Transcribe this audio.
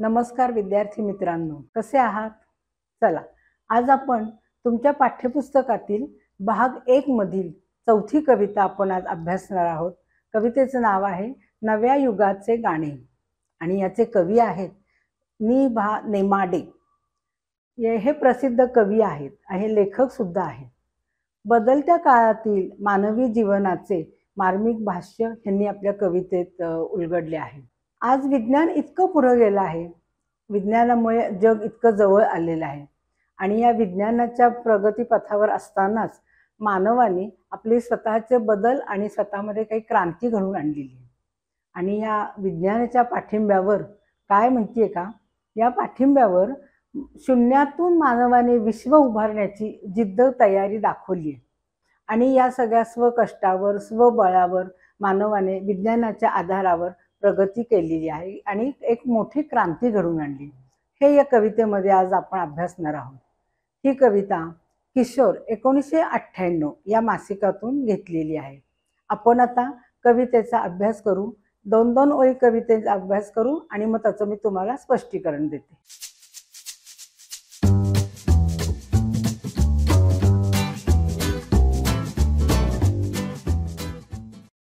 नमस्कार विद्यार्थी मित्रांनो कसे आहात चला आज आपण तुमच्या पाठ्यपुस्तकातील भाग एक मधील चौथी कविता आपण आज अभ्यासणार आहोत कवितेचं नाव आहे नव्या युगाचे गाणे आणि याचे कवी आहेत नी भा नेमाडे हे प्रसिद्ध कवी आहेत हे लेखक सुद्धा आहेत बदलत्या काळातील मानवी जीवनाचे मार्मिक भाष्य ह्यांनी आपल्या कवितेत उलगडले आहे आज विज्ञान इतकं पुढं गेलं आहे विज्ञानामुळे जग इतकं जवळ आलेलं आहे आणि या विज्ञानाच्या प्रगतीपथावर असतानाच मानवाने आपले स्वतःचे बदल आणि स्वतःमध्ये काही क्रांती घडवून आणलेली आहे आणि या विज्ञानाच्या पाठिंब्यावर काय माहिती का या पाठिंब्यावर शून्यातून मानवाने विश्व उभारण्याची जिद्द तयारी दाखवली आहे आणि या सगळ्या स्वकष्टावर स्वबळावर मानवाने विज्ञानाच्या आधारावर प्रगती केलेली आहे आणि एक मोठी क्रांती घडून आणली हे या कवितेमध्ये आज आपण अभ्यासणार आहोत ही कविता किशोर एकोणीसशे अठ्ठ्याण्णव या मासिकातून घेतलेली आहे आपण आता कवितेचा अभ्यास करू दोन दोन ओळी कवितेचा अभ्यास करू आणि मग त्याचं मी तुम्हाला स्पष्टीकरण देते